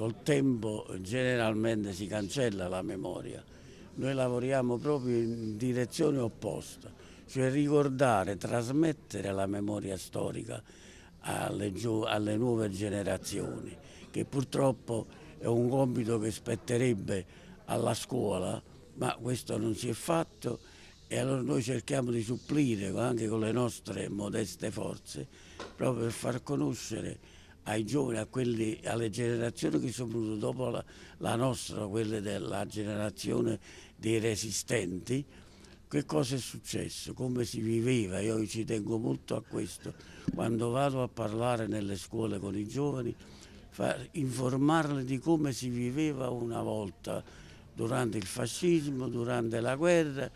col tempo generalmente si cancella la memoria. Noi lavoriamo proprio in direzione opposta, cioè ricordare, trasmettere la memoria storica alle, alle nuove generazioni, che purtroppo è un compito che spetterebbe alla scuola, ma questo non si è fatto e allora noi cerchiamo di supplire anche con le nostre modeste forze proprio per far conoscere ai giovani, a quelli, alle generazioni che sono venute dopo la, la nostra, quelle della generazione dei resistenti, che cosa è successo, come si viveva, io ci tengo molto a questo, quando vado a parlare nelle scuole con i giovani, informarli di come si viveva una volta durante il fascismo, durante la guerra,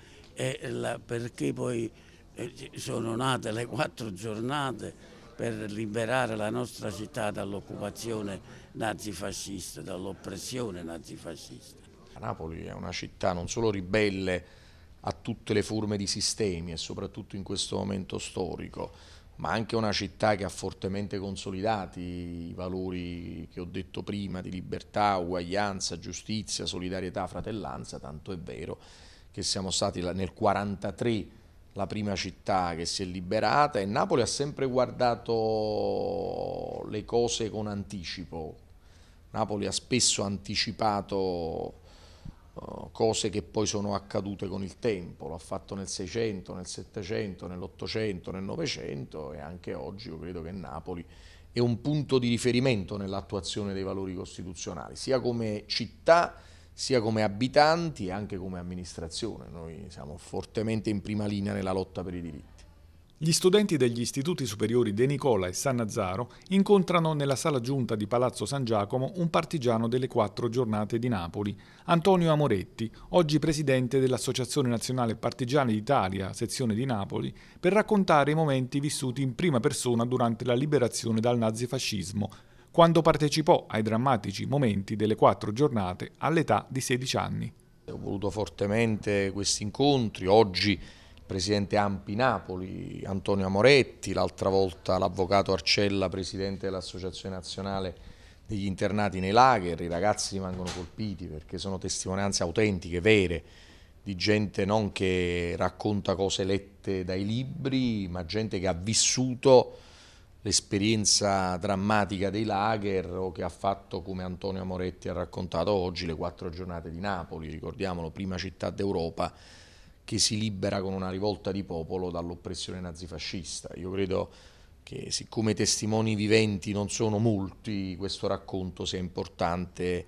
la, perché poi eh, sono nate le quattro giornate per liberare la nostra città dall'occupazione nazifascista, dall'oppressione nazifascista. Napoli è una città non solo ribelle a tutte le forme di sistemi e soprattutto in questo momento storico, ma anche una città che ha fortemente consolidati i valori che ho detto prima di libertà, uguaglianza, giustizia, solidarietà, fratellanza, tanto è vero che siamo stati nel 1943 la prima città che si è liberata e Napoli ha sempre guardato le cose con anticipo. Napoli ha spesso anticipato eh, cose che poi sono accadute con il tempo, lo ha fatto nel 600, nel 700, nell'800, nel 900 e anche oggi io credo che Napoli è un punto di riferimento nell'attuazione dei valori costituzionali, sia come città sia come abitanti che anche come amministrazione. Noi siamo fortemente in prima linea nella lotta per i diritti. Gli studenti degli istituti superiori De Nicola e San Nazaro incontrano nella sala giunta di Palazzo San Giacomo un partigiano delle quattro giornate di Napoli, Antonio Amoretti, oggi presidente dell'Associazione Nazionale Partigiani d'Italia, sezione di Napoli, per raccontare i momenti vissuti in prima persona durante la liberazione dal nazifascismo, quando partecipò ai drammatici momenti delle quattro giornate all'età di 16 anni. Ho voluto fortemente questi incontri, oggi il presidente Ampi Napoli, Antonio Amoretti, l'altra volta l'avvocato Arcella, presidente dell'Associazione Nazionale degli Internati nei Lager, i ragazzi rimangono colpiti perché sono testimonianze autentiche, vere, di gente non che racconta cose lette dai libri, ma gente che ha vissuto l'esperienza drammatica dei lager o che ha fatto, come Antonio Amoretti ha raccontato oggi, le quattro giornate di Napoli, ricordiamolo, prima città d'Europa, che si libera con una rivolta di popolo dall'oppressione nazifascista. Io credo che siccome i testimoni viventi non sono molti, questo racconto sia importante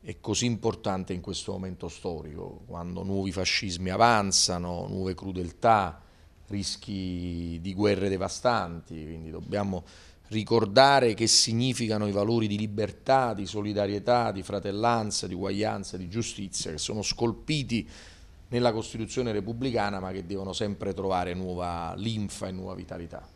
è così importante in questo momento storico, quando nuovi fascismi avanzano, nuove crudeltà, rischi di guerre devastanti, quindi dobbiamo ricordare che significano i valori di libertà, di solidarietà, di fratellanza, di uguaglianza, di giustizia, che sono scolpiti nella Costituzione repubblicana ma che devono sempre trovare nuova linfa e nuova vitalità.